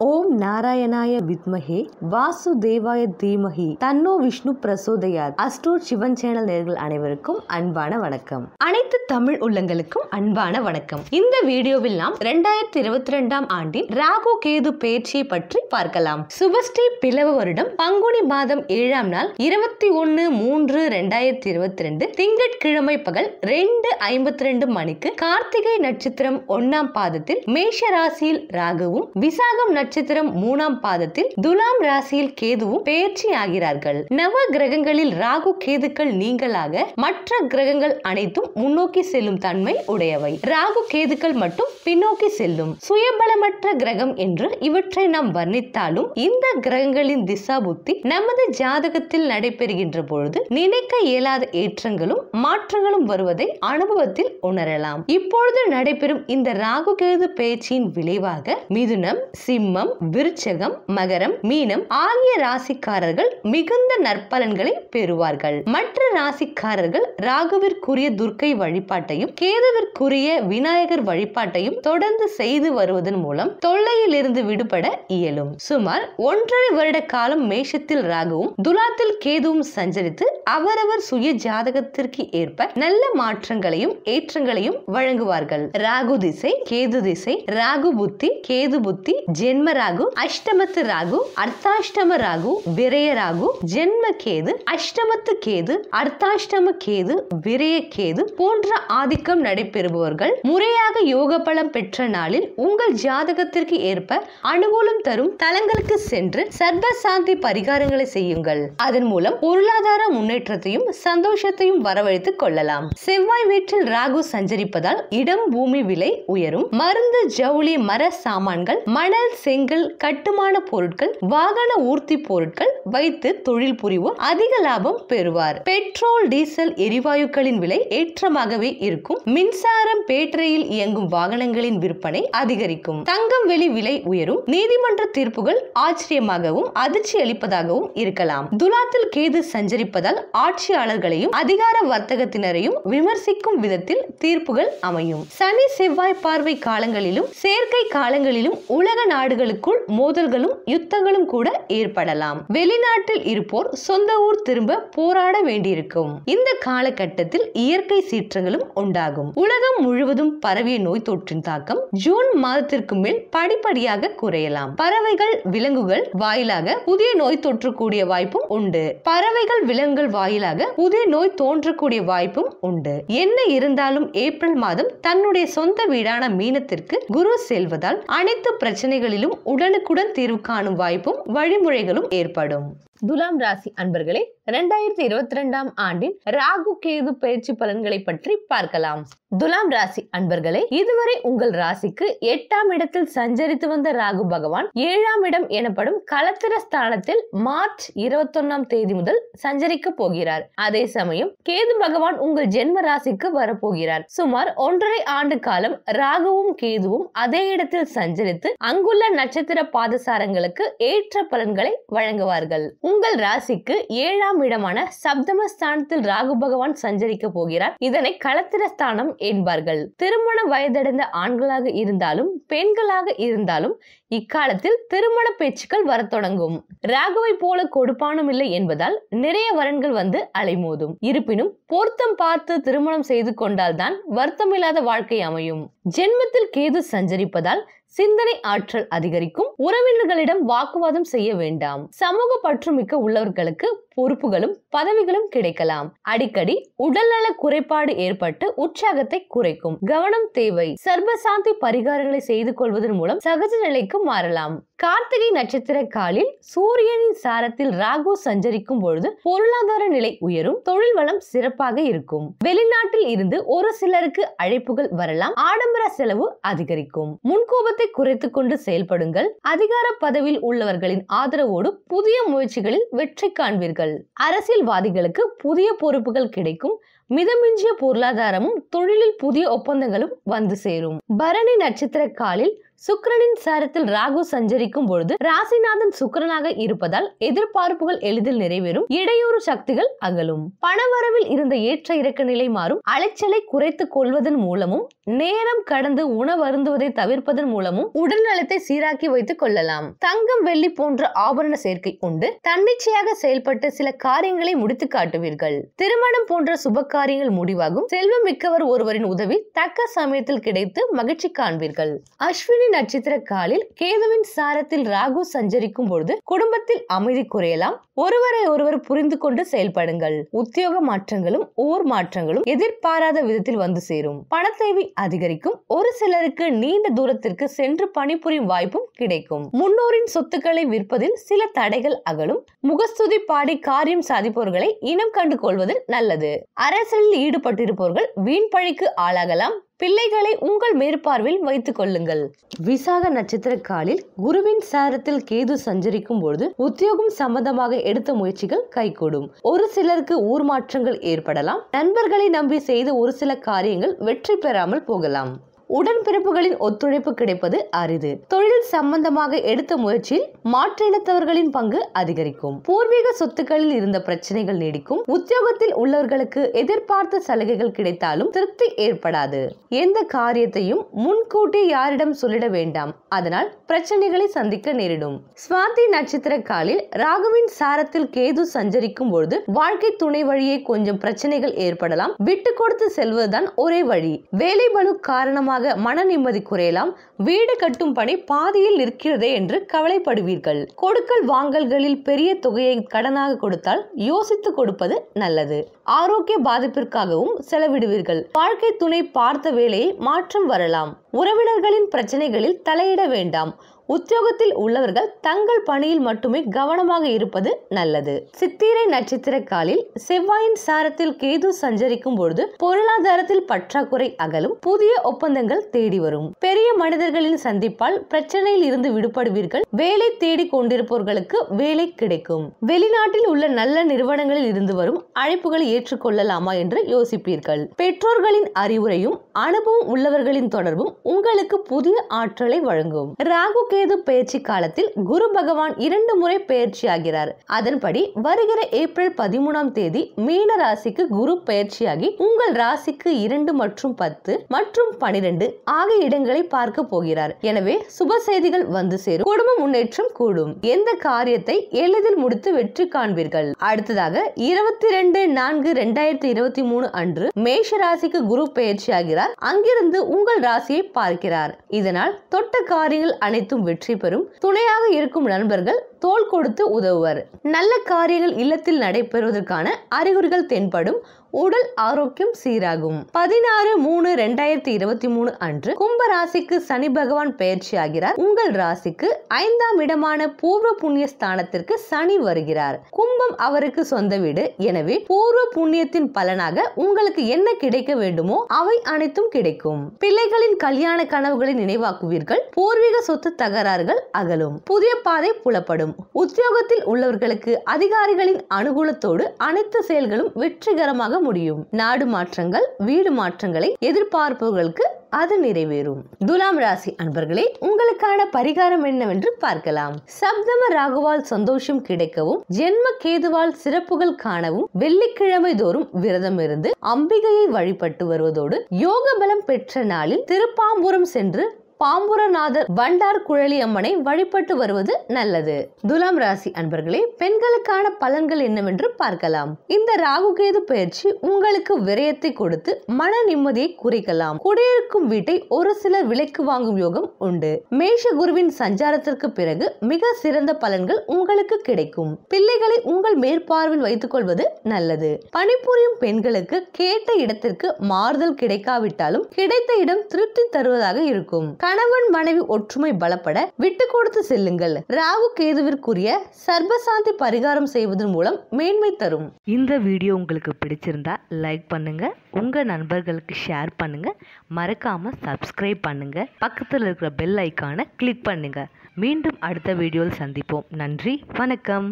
or oh, ஓம் நாராயணாய வித்மகே வாசுதேவாய தீமகி தன்னோ விஷ்ணு பிரசோதயாத் அஸ்டோ சிவன் சேனல் நேர்கள் அனைவருக்கும் அன்பான வணக்கம் அனைத்து தமிழ் உள்ளங்களுக்கும் அன்பான வணக்கம் இந்த வீடியோவில் நாம் இரண்டாயிரத்தி இருபத்தி ரெண்டாம் ஆண்டின் ராகு கேது பயிற்சியை பற்றி பார்க்கலாம் சுபஸ்ரீ பிளவு வருடம் பங்குனி மாதம் ஏழாம் நாள் இருபத்தி ஒன்னு மூன்று ரெண்டாயிரத்தி இருபத்தி ரெண்டு திங்கட்கிழமை பகல் ரெண்டு ஐம்பத்தி ரெண்டு மணிக்கு கார்த்திகை நட்சத்திரம் ஒன்னாம் பாதத்தில் மேஷ ராசியில் ராகுவும் விசாகம் நட்சத்திரம் நட்சத்திரம் மூணாம் பாதத்தில் துலாம் ராசியில் கேதுவும் பயிற்சி ஆகிறார்கள் நவ கிரகங்களில் ராகு கேதுக்கள் நீங்களாக மற்ற கிரகங்கள் அனைத்தும் முன்னோக்கி செல்லும் தன்மை உடையவை ராகு கேதுக்கள் மட்டும் பின்னோக்கி செல்லும் சுயபலமற்ற கிரகம் என்று இவற்றை நாம் வர்ணித்தாலும் இந்த கிரகங்களின் திசா புத்தி நமது ஜாதகத்தில் நடைபெறுகின்ற பொழுது நினைக்க இயலாத ஏற்றங்களும் மாற்றங்களும் வருவதை அனுபவத்தில் உணரலாம் இப்பொழுது நடைபெறும் இந்த ராகு கேது பேச்சின் விளைவாக மிதுனம் சிம்மம் விருச்சகம் மகரம் மீனம் ஆகிய ராசிக்காரர்கள் மிகுந்த நற்பலன்களை பெறுவார்கள் மற்ற ராசிக்காரர்கள் ராகுவிற்குரிய துர்க்கை வழிபாட்டையும் கேதுவிற்குரிய விநாயகர் வழிபாட்டையும் தொடர்ந்து செய்து வருவதன் மூலம் இருந்து விடுபட இயலும் சுமார் ஒன்றரை வருட காலம் மேஷத்தில் ராகுவும் துலாத்தில் கேதுவும் சஞ்சரித்து அவரவர் சுய ஜாதகத்திற்கு ஏற்ப நல்ல மாற்றங்களையும் ஏற்றங்களையும் வழங்குவார்கள் ராகு திசை கேது திசை ராகு புத்தி கேது புத்தி ஜென்ம ராகு ராகு அஷ்டமத்து ராகு அர்த்தாஷ்டம ராகு விரய ராகு ஜென்ம கேது அஷ்டமத்து கேது அர்த்தாஷ்டம கேது விரய கேது போன்ற ஆதிக்கம் நடைபெறுபவர்கள் முறையாக யோக பலம் பெற்ற நாளில் உங்கள் ஜாதகத்திற்கு ஏற்ப அனுகூலம் தரும் தலங்களுக்கு சென்று சர்வசாந்தி பரிகாரங்களை செய்யுங்கள் அதன் மூலம் பொருளாதார முன்னேற்றத்தையும் சந்தோஷத்தையும் வரவழைத்துக் கொள்ளலாம் செவ்வாய் வீட்டில் ராகு சஞ்சரிப்பதால் இடம் பூமி விலை உயரும் மருந்து ஜவுளி மர சாமான்கள் மணல் செங்கல் கட்டுமான பொருட்கள் வாகன ஊர்த்தி பொருட்கள் வைத்து தொழில் புரிவோர் அதிக லாபம் பெறுவார் பெட்ரோல் டீசல் எரிவாயுக்களின் விலை ஏற்றமாகவே இருக்கும் மின்சாரம் பேட்டரியில் இயங்கும் வாகனங்களின் விற்பனை அதிகரிக்கும் தங்கம் வெளி விலை உயரும் நீதிமன்ற தீர்ப்புகள் ஆச்சரியமாகவும் அதிர்ச்சி அளிப்பதாகவும் இருக்கலாம் துலாத்தில் கேது சஞ்சரிப்பதால் ஆட்சியாளர்களையும் அதிகார வர்த்தகத்தினரையும் விமர்சிக்கும் விதத்தில் தீர்ப்புகள் அமையும் சனி செவ்வாய் பார்வை காலங்களிலும் செயற்கை காலங்களிலும் உலக நாடுகளுக்குள் மோதல்களும் யுத்தங்களும் கூட ஏற்படலாம் வெளிநாட்டில் இருப்போர் சொந்த ஊர் திரும்ப போராட வேண்டியிருக்கும் இந்த காலகட்டத்தில் இயற்கை சீற்றங்களும் உண்டாகும் உலகம் முழுவதும் பரவிய நோய் தொற்றின் தாக்கம் ஜூன் மாதத்திற்கு மேல் படிப்படியாக குறையலாம் பறவைகள் விலங்குகள் வாயிலாக புதிய நோய் தொற்றக்கூடிய வாய்ப்பும் உண்டு பறவைகள் விலங்குகள் வாயிலாக புதிய நோய் தோன்றக்கூடிய வாய்ப்பும் உண்டு என்ன இருந்தாலும் ஏப்ரல் மாதம் தன்னுடைய சொந்த வீடான மீனத்திற்கு குரு செல்வதால் அனைத்து பிரச்சனைகளிலும் உடல் உடனுக்குடன் தீர்வு காணும் வாய்ப்பும் வழிமுறைகளும் ஏற்படும் துலாம் ராசி அன்பர்களே இரண்டாயிரத்தி இருபத்தி ரெண்டாம் ஆண்டின் ராகு கேது பயிற்சி பலன்களை பற்றி பார்க்கலாம் துலாம் ராசி அன்பர்களே இதுவரை உங்கள் ராசிக்கு எட்டாம் இடத்தில் சஞ்சரித்து வந்த ராகு பகவான் ஏழாம் இடம் எனப்படும் கலத்திர ஸ்தானத்தில் மார்ச் இருபத்தொன்னாம் தேதி முதல் சஞ்சரிக்க போகிறார் அதே சமயம் கேது பகவான் உங்கள் ஜென்ம ராசிக்கு வரப்போகிறார் சுமார் ஒன்றரை ஆண்டு காலம் ராகுவும் கேதுவும் அதே இடத்தில் சஞ்சரித்து அங்குள்ள நட்சத்திர பாதசாரங்களுக்கு ஏற்ற பலன்களை வழங்குவார்கள் உங்கள் ராசிக்கு ஏழாம் இடமான சப்தம ஸ்தானத்தில் ராகு பகவான் சஞ்சரிக்க போகிறார் இதனை களத்திர ஸ்தானம் என்பார்கள் திருமண வயதடைந்த ஆண்களாக இருந்தாலும் பெண்களாக இருந்தாலும் இக்காலத்தில் திருமண பேச்சுக்கள் வர தொடங்கும் ராகுவை போல கொடுப்பானும் இல்லை என்பதால் நிறைய வரன்கள் வந்து அலைமோதும் இருப்பினும் பொருத்தம் பார்த்து திருமணம் செய்து கொண்டால்தான் வருத்தமில்லாத வாழ்க்கை அமையும் ஜென்மத்தில் கேது சஞ்சரிப்பதால் சிந்தனை ஆற்றல் அதிகரிக்கும் உறவினர்களிடம் வாக்குவாதம் செய்ய வேண்டாம் சமூக பற்றுமிக்க உள்ளவர்களுக்கு பொறுப்புகளும் பதவிகளும் கிடைக்கலாம் அடிக்கடி உடல்நல குறைபாடு ஏற்பட்டு உற்சாகத்தை குறைக்கும் கவனம் தேவை சர்வசாந்தி பரிகாரங்களை செய்து கொள்வதன் மூலம் சகஜ நிலைக்கு மாறலாம் கார்த்திகை நட்சத்திர காலில் சூரியனின் சாரத்தில் ராகு சஞ்சரிக்கும் பொழுது பொருளாதார நிலை உயரும் தொழில் வளம் சிறப்பாக இருக்கும் வெளிநாட்டில் இருந்து ஒரு சிலருக்கு அழைப்புகள் வரலாம் ஆடம்பர செலவு அதிகரிக்கும் முன்கோபத்தை குறைத்து கொண்டு செயல்படுங்கள் அதிகார பதவியில் உள்ளவர்களின் ஆதரவோடு புதிய முயற்சிகளில் வெற்றி காண்பீர்கள் அரசியல்வாதிகளுக்கு புதிய பொறுப்புகள் கிடைக்கும் மிதமிஞ்சிய பொருளாதாரமும் தொழிலில் புதிய ஒப்பந்தங்களும் வந்து சேரும் பரணி நட்சத்திர காலில் சுக்கரனின் சாரத்தில் ராகு சஞ்சரிக்கும் பொழுது ராசிநாதன் சுக்கரனாக இருப்பதால் எதிர்பார்ப்புகள் எளிதில் நிறைவேறும் இடையூறு சக்திகள் அகலும் பணவரவில் இருந்த ஏற்ற இறக்க நிலை மாறும் அலைச்சலை குறைத்துக் கொள்வதன் மூலமும் நேரம் கடந்து உணவருந்துவதை தவிர்ப்பதன் மூலமும் உடல்நலத்தை சீராக்கி வைத்துக் கொள்ளலாம் தங்கம் வெள்ளி போன்ற ஆபரண சேர்க்கை உண்டு தன்னிச்சையாக செயல்பட்டு சில காரியங்களை முடித்து காட்டுவீர்கள் திருமணம் போன்ற சுப காரியங்கள் முடிவாகும் செல்வம் மிக்கவர் ஒருவரின் உதவி தக்க சமயத்தில் கிடைத்து மகிழ்ச்சி காண்பீர்கள் அஸ்வினி நட்சத்திர காலில் கேதுவின் சாரத்தில் ராகு சஞ்சரிக்கும் பொழுது குடும்பத்தில் அமைதி குறையலாம் ஒருவரை ஒருவர் புரிந்து கொண்டு செயல்படுங்கள் உத்தியோக மாற்றங்களும் ஊர் மாற்றங்களும் எதிர்பாராத விதத்தில் வந்து சேரும் பணத்தேவை அதிகரிக்கும் ஒரு சிலருக்கு நீண்ட தூரத்திற்கு சென்று பணிபுரியும் வாய்ப்பும் கிடைக்கும் முன்னோரின் சொத்துக்களை விற்பதில் சில தடைகள் அகலும் முகஸ்துதி பாடி காரியம் சாதிப்பவர்களை இனம் கண்டு கொள்வது நல்லது அரசியலில் ஈடுபட்டிருப்பவர்கள் வீண் பழிக்கு ஆளாகலாம் பிள்ளைகளை உங்கள் மேற்பார்வையில் வைத்துக் கொள்ளுங்கள் விசாக நட்சத்திர காலில் குருவின் சாரத்தில் கேது சஞ்சரிக்கும் பொழுது உத்தியோகம் சம்பந்தமாக எடுத்த முயற்சிகள் கைகூடும் ஒரு சிலருக்கு ஊர் மாற்றங்கள் ஏற்படலாம் நண்பர்களை நம்பி செய்த ஒரு சில காரியங்கள் வெற்றி பெறாமல் போகலாம் உடன்பிறப்புகளின் ஒத்துழைப்பு கிடைப்பது அரிது தொழில் சம்பந்தமாக எடுத்த முயற்சியில் மாற்றினத்தவர்களின் பங்கு அதிகரிக்கும் பூர்வீக சொத்துக்களில் இருந்த பிரச்சனைகள் நீடிக்கும் உத்தியோகத்தில் உள்ளவர்களுக்கு எதிர்பார்த்த சலுகைகள் கிடைத்தாலும் திருப்தி ஏற்படாது எந்த காரியத்தையும் முன்கூட்டி யாரிடம் சொல்லிட வேண்டாம் அதனால் பிரச்சனைகளை சந்திக்க நேரிடும் சுவாதி நட்சத்திர காலில் ராகுவின் சாரத்தில் கேது சஞ்சரிக்கும் பொழுது வாழ்க்கை துணை வழியே கொஞ்சம் பிரச்சனைகள் ஏற்படலாம் விட்டு கொடுத்து செல்வதுதான் ஒரே வழி வேலை பலு காரணமாக காரணமாக மன நிம்மதி குறையலாம் வீடு கட்டும் பணி பாதியில் நிற்கிறதே என்று கவலைப்படுவீர்கள் கொடுக்கல் வாங்கல்களில் பெரிய தொகையை கடனாக கொடுத்தால் யோசித்து கொடுப்பது நல்லது ஆரோக்கிய பாதிப்பிற்காகவும் செலவிடுவீர்கள் வாழ்க்கை துணை பார்த்த வேலையை மாற்றம் வரலாம் உறவினர்களின் பிரச்சனைகளில் தலையிட வேண்டாம் உத்தியோகத்தில் உள்ளவர்கள் தங்கள் பணியில் மட்டுமே கவனமாக இருப்பது நல்லது சித்திரை நட்சத்திர காலில் செவ்வாயின் சாரத்தில் கேது சஞ்சரிக்கும் பொழுது பொருளாதாரத்தில் பற்றாக்குறை அகலும் புதிய ஒப்பந்தங்கள் தேடி வரும் பெரிய மனிதர்களின் சந்திப்பால் பிரச்சனையில் இருந்து விடுபடுவீர்கள் வேலை தேடி கொண்டிருப்பவர்களுக்கு வேலை கிடைக்கும் வெளிநாட்டில் உள்ள நல்ல நிறுவனங்களில் இருந்து வரும் அழைப்புகளை ஏற்றுக்கொள்ளலாமா என்று யோசிப்பீர்கள் பெற்றோர்களின் அறிவுரையும் அனுபவம் உள்ளவர்களின் தொடர்பும் உங்களுக்கு புதிய ஆற்றலை வழங்கும் ராகு ராகுகேது பயிற்சி காலத்தில் குரு பகவான் இரண்டு முறை பயிற்சியாகிறார் அதன்படி வருகிற ஏப்ரல் பதிமூணாம் தேதி மீன ராசிக்கு குரு பயிற்சியாகி உங்கள் ராசிக்கு இரண்டு மற்றும் பத்து மற்றும் பனிரெண்டு ஆகிய இடங்களை பார்க்க போகிறார் எனவே சுப செய்திகள் வந்து சேரும் குடும்ப முன்னேற்றம் கூடும் எந்த காரியத்தை எளிதில் முடித்து வெற்றி காண்பீர்கள் அடுத்ததாக இருபத்தி ரெண்டு நான்கு இரண்டாயிரத்தி இருபத்தி மூணு அன்று மேஷ ராசிக்கு குரு பயிற்சியாகிறார் அங்கிருந்து உங்கள் ராசியை பார்க்கிறார் இதனால் தொட்ட காரியங்கள் அனைத்தும் வெற்றி பெறும் துணையாக இருக்கும் நண்பர்கள் தோல் கொடுத்து உதவுவர் நல்ல காரியங்கள் இல்லத்தில் நடைபெறுவதற்கான அறிகுறிகள் தென்படும் உடல் ஆரோக்கியம் சீராகும் பதினாறு மூணு ரெண்டாயிரத்தி இருபத்தி மூணு அன்று கும்ப ராசிக்கு சனி பகவான் பயிற்சி ஆகிறார் உங்கள் ராசிக்கு ஐந்தாம் இடமான பூர்வ புண்ணிய ஸ்தானத்திற்கு சனி வருகிறார் கும்பம் அவருக்கு சொந்த வீடு எனவே பூர்வ புண்ணியத்தின் பலனாக உங்களுக்கு என்ன கிடைக்க வேண்டுமோ அவை அனைத்தும் கிடைக்கும் பிள்ளைகளின் கல்யாண கனவுகளை நினைவாக்குவீர்கள் பூர்வீக சொத்து தகராறுகள் அகலும் புதிய பாதை புலப்படும் உத்தியோகத்தில் உள்ளவர்களுக்கு அதிகாரிகளின் அனுகூலத்தோடு அனைத்து செயல்களும் வெற்றிகரமாக முடியும் நாடு மாற்றங்கள் வீடு மாற்றங்களை எதிர்பார்ப்புகளுக்கு அது நிறைவேறும் துலாம் ராசி அன்பர்களே உங்களுக்கான பரிகாரம் என்னவென்று பார்க்கலாம் சப்தம ராகுவால் சந்தோஷம் கிடைக்கவும் ஜென்ம கேதுவால் சிறப்புகள் காணவும் வெள்ளிக்கிழமை தோறும் விரதம் இருந்து அம்பிகையை வழிபட்டு வருவதோடு யோக பலம் பெற்ற நாளில் திருப்பாம்புரம் சென்று பாம்புரநாதர் வண்டார் குழலி அம்மனை வழிபட்டு வருவது நல்லது துலாம் ராசி அன்பர்களே பெண்களுக்கான பலன்கள் என்னவென்று பார்க்கலாம் இந்த ராகு கேது பயிற்சி உங்களுக்கு விரயத்தை கொடுத்து மன நிம்மதியை குறைக்கலாம் குடியிருக்கும் வீட்டை ஒரு சிலர் விலைக்கு வாங்கும் யோகம் உண்டு மேஷ குருவின் சஞ்சாரத்திற்கு பிறகு மிக சிறந்த பலன்கள் உங்களுக்கு கிடைக்கும் பிள்ளைகளை உங்கள் மேற்பார்வையில் வைத்துக் கொள்வது நல்லது பணிபுரியும் பெண்களுக்கு கேட்ட இடத்திற்கு மாறுதல் கிடைக்காவிட்டாலும் கிடைத்த இடம் திருப்தி தருவதாக இருக்கும் கணவன் மனைவி ஒற்றுமை பலப்பட விட்டு கொடுத்து செல்லுங்கள் ராகு கேதுவிற்குரிய சர்வசாந்தி பரிகாரம் செய்வதன் மூலம் மேன்மை தரும் இந்த வீடியோ உங்களுக்கு பிடிச்சிருந்தா லைக் பண்ணுங்க உங்க நண்பர்களுக்கு ஷேர் பண்ணுங்க மறக்காம சப்ஸ்கிரைப் பண்ணுங்க பக்கத்தில் இருக்கிற பெல் ஐக்கானை கிளிக் பண்ணுங்க மீண்டும் அடுத்த வீடியோவில் சந்திப்போம் நன்றி வணக்கம்